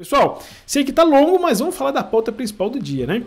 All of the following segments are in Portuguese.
Pessoal, sei que tá longo, mas vamos falar da pauta principal do dia, né?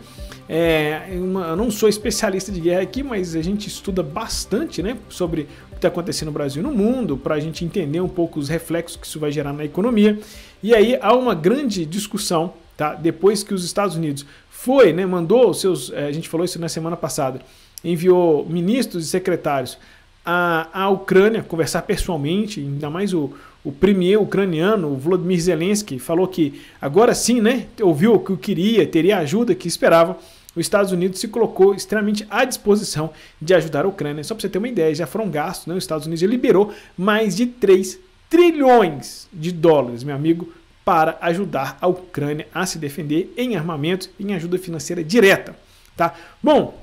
É, uma, eu não sou especialista de guerra aqui, mas a gente estuda bastante, né, sobre o que está acontecendo no Brasil e no mundo, para a gente entender um pouco os reflexos que isso vai gerar na economia. E aí há uma grande discussão, tá? Depois que os Estados Unidos foi, né, mandou os seus, é, a gente falou isso na semana passada, enviou ministros e secretários a, Ucrânia, conversar pessoalmente, ainda mais o, o premier ucraniano, o Vladimir Zelensky, falou que agora sim, né, ouviu o que queria, teria a ajuda que esperava. Os Estados Unidos se colocou extremamente à disposição de ajudar a Ucrânia. Só para você ter uma ideia, já foram gastos, né? Os Estados Unidos liberou mais de 3 trilhões de dólares, meu amigo, para ajudar a Ucrânia a se defender em armamentos e em ajuda financeira direta, tá? Bom,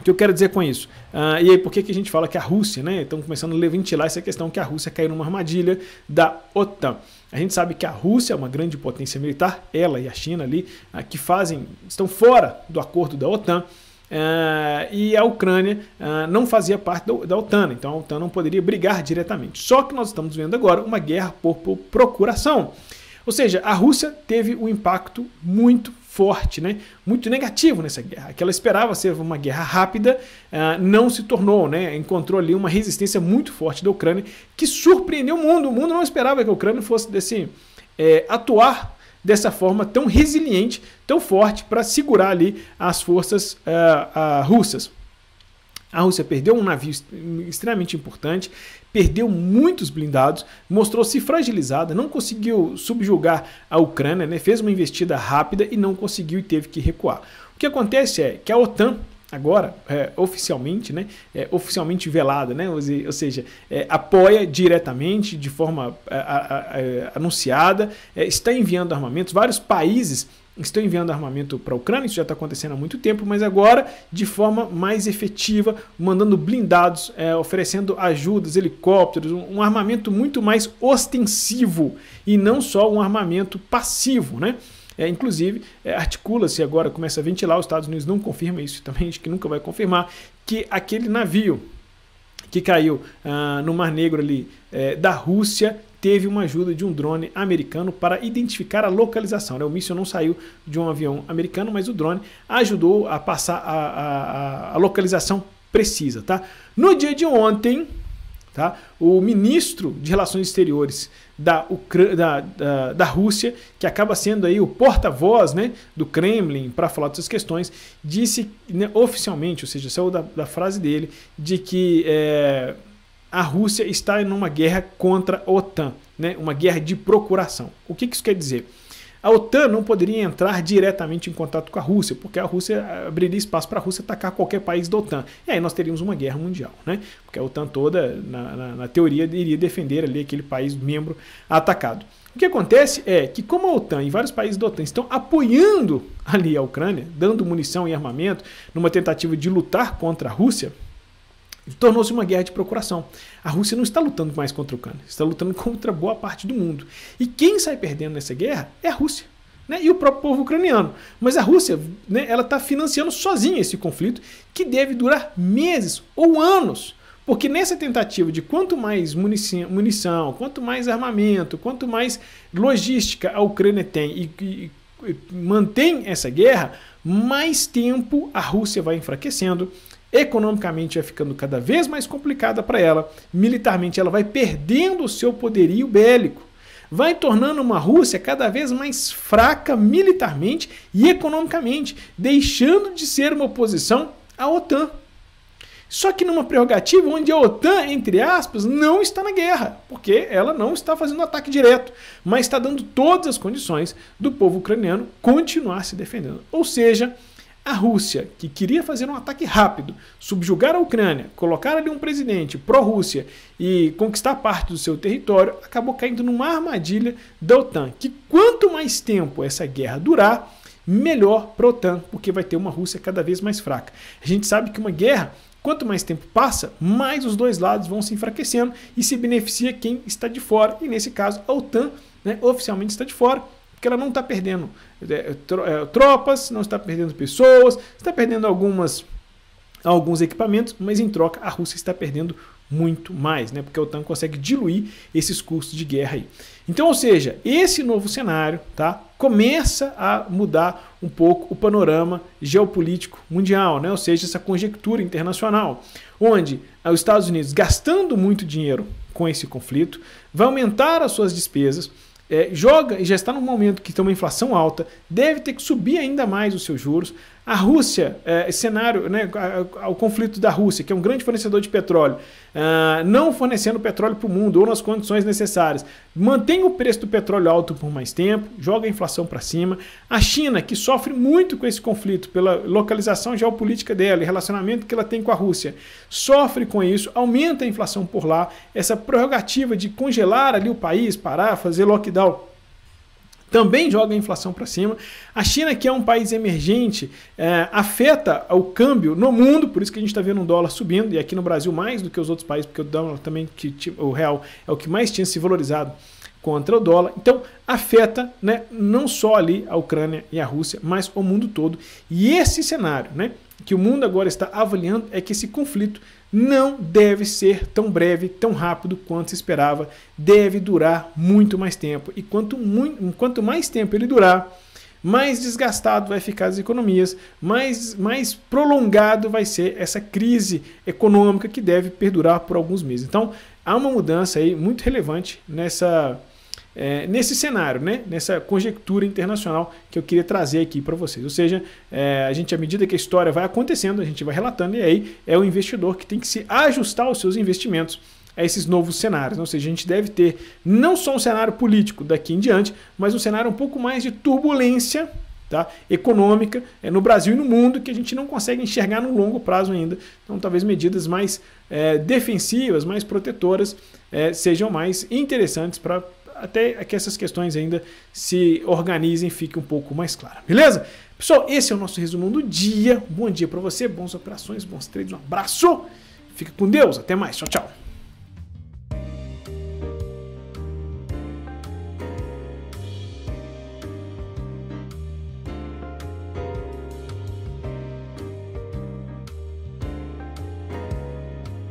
o que eu quero dizer com isso? Ah, e aí, por que, que a gente fala que a Rússia, né? Estão começando a ventilar essa questão que a Rússia caiu numa armadilha da OTAN. A gente sabe que a Rússia é uma grande potência militar, ela e a China ali, ah, que fazem, estão fora do acordo da OTAN. Uh, e a Ucrânia uh, não fazia parte do, da OTAN, então a OTAN não poderia brigar diretamente. Só que nós estamos vendo agora uma guerra por, por procuração. Ou seja, a Rússia teve um impacto muito forte, né? muito negativo nessa guerra. Que ela esperava ser uma guerra rápida, uh, não se tornou, né? encontrou ali uma resistência muito forte da Ucrânia, que surpreendeu o mundo. O mundo não esperava que a Ucrânia fosse desse, é, atuar dessa forma tão resiliente, tão forte, para segurar ali as forças uh, uh, russas. A Rússia perdeu um navio extremamente importante, perdeu muitos blindados, mostrou-se fragilizada, não conseguiu subjugar a Ucrânia, né? fez uma investida rápida e não conseguiu e teve que recuar. O que acontece é que a OTAN agora é, oficialmente, né, é, oficialmente velada, né, ou seja, é, apoia diretamente, de forma é, anunciada, é, está enviando armamentos. Vários países estão enviando armamento para a Ucrânia, isso já está acontecendo há muito tempo, mas agora de forma mais efetiva, mandando blindados, é, oferecendo ajudas, helicópteros, um, um, armamento muito mais ostensivo e não só um armamento passivo, né? É, inclusive, é, articula-se agora, começa a ventilar, os Estados Unidos não confirma isso também, acho que nunca vai confirmar, que aquele navio que caiu ah, no Mar Negro ali é, da Rússia teve uma ajuda de um drone americano para identificar a localização. Né? O míssil não saiu de um avião americano, mas o drone ajudou a passar a, a, a localização precisa. Tá? No dia de ontem, tá, o ministro de Relações Exteriores da, da, da, da, Rússia, que acaba sendo aí o porta-voz né, do Kremlin para falar dessas questões, disse né, oficialmente, ou seja, saiu da, da frase dele, de que... É, a Rússia está em uma guerra contra a OTAN, né? uma guerra de procuração. O que, isso quer dizer? A OTAN não poderia entrar diretamente em contato com a Rússia, porque a Rússia abriria espaço para a Rússia atacar qualquer país da OTAN. E aí nós teríamos uma guerra mundial, né? Porque a OTAN toda, na, na, na teoria, iria defender ali aquele país membro atacado. O que acontece é que, como a OTAN e vários países da OTAN estão apoiando ali a Ucrânia, dando munição e armamento, numa tentativa de lutar contra a Rússia, tornou-se uma guerra de procuração. A Rússia não está lutando mais contra o Khan, está lutando contra boa parte do mundo. E quem sai perdendo nessa guerra é a Rússia. Né, e o próprio povo ucraniano. Mas a Rússia né, ela está financiando sozinha esse conflito, que deve durar meses ou anos. Porque nessa tentativa de quanto mais munição, munição quanto mais armamento, quanto mais logística a Ucrânia tem e, e, e mantém essa guerra, mais tempo a Rússia vai enfraquecendo, economicamente vai ficando cada vez mais complicada para ela, militarmente ela vai perdendo o seu poderio bélico, vai tornando uma Rússia cada vez mais fraca militarmente e economicamente, deixando de ser uma oposição à OTAN. Só que numa prerrogativa onde a OTAN, entre aspas, não está na guerra, porque ela não está fazendo ataque direto, mas está dando todas as condições do povo ucraniano continuar se defendendo. Ou seja, a Rússia, que queria fazer um ataque rápido, subjugar a Ucrânia, colocar ali um presidente pró-Rússia e conquistar parte do seu território, acabou caindo numa armadilha da OTAN. Que quanto mais tempo essa guerra durar, melhor para a OTAN, porque vai ter uma Rússia cada vez mais fraca. A gente sabe que uma guerra, quanto mais tempo passa, mais os dois lados vão se enfraquecendo e se beneficia quem está de fora, e nesse caso a OTAN né, oficialmente está de fora porque ela não está perdendo é, é, é, tropas, não está perdendo pessoas, está perdendo algumas, alguns equipamentos, mas em troca a Rússia está perdendo muito mais, né? Porque a OTAN consegue diluir esses custos de guerra aí. Então, ou seja, esse novo cenário, tá? Começa a mudar um pouco o panorama geopolítico mundial, né? Ou seja, essa conjectura internacional, onde ah, os Estados Unidos gastando muito dinheiro com esse conflito, vai aumentar as suas despesas, é, joga e já está num momento que tem uma inflação alta, deve ter que subir ainda mais os seus juros. A Rússia, é, cenário, né, o conflito da Rússia, que é um grande fornecedor de petróleo, uh, não fornecendo petróleo para o mundo ou nas condições necessárias, mantém o preço do petróleo alto por mais tempo, joga a inflação para cima. A China, que sofre muito com esse conflito pela localização geopolítica dela e relacionamento que ela tem com a Rússia, sofre com isso, aumenta a inflação por lá, essa prerrogativa de congelar ali o país, parar, fazer lockdown também joga a inflação para cima. A China, que é um país emergente, é, afeta o câmbio no mundo, por isso que a gente está vendo um dólar subindo, e aqui no Brasil mais do que os outros países, porque o dólar também, que, o real é o que mais tinha se valorizado contra o dólar. Então, afeta né, não só ali a Ucrânia e a Rússia, mas o mundo todo. E esse cenário né, que o mundo agora está avaliando é que esse conflito não deve ser tão breve, tão rápido quanto se esperava, deve durar muito mais tempo. E quanto, muito, quanto mais tempo ele durar, mais desgastado vai ficar as economias, mais, mais prolongado vai ser essa crise econômica que deve perdurar por alguns meses. Então, há uma mudança aí muito relevante nessa é, nesse cenário, né? nessa conjectura internacional que eu queria trazer aqui para vocês. Ou seja, é, a gente, à medida que a história vai acontecendo, a gente vai relatando, e aí é o investidor que tem que se ajustar aos seus investimentos a esses novos cenários. Ou seja, a gente deve ter não só um cenário político daqui em diante, mas um cenário um pouco mais de turbulência tá? econômica é, no Brasil e no mundo que a gente não consegue enxergar no longo prazo ainda. Então, talvez medidas mais é, defensivas, mais protetoras, é, sejam mais interessantes para até é que essas questões ainda se organizem, fique um pouco mais claras. Beleza? Pessoal, esse é o nosso resumo do dia. Bom dia para você, bons operações, bons trades, um abraço. Fica com Deus, até mais. Tchau, tchau.